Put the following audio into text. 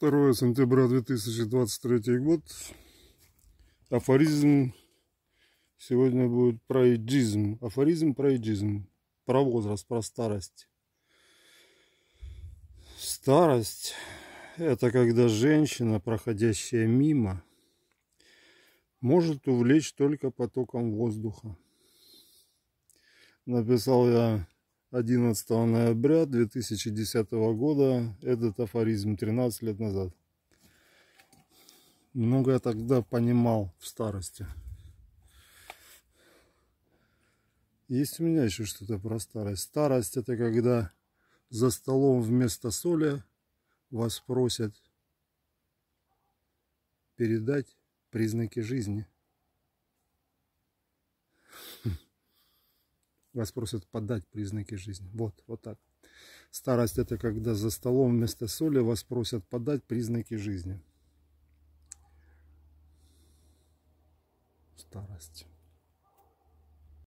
2 сентября 2023 год. Афоризм сегодня будет про иджизм. Афоризм про иджизм. Про возраст, про старость. Старость – это когда женщина, проходящая мимо, может увлечь только потоком воздуха. Написал я 11 ноября 2010 года. Этот афоризм 13 лет назад. Много я тогда понимал в старости. Есть у меня еще что-то про старость. Старость это когда за столом вместо соли вас просят передать признаки жизни. Вас просят подать признаки жизни. Вот, вот так. Старость это когда за столом вместо соли вас просят подать признаки жизни. Старость.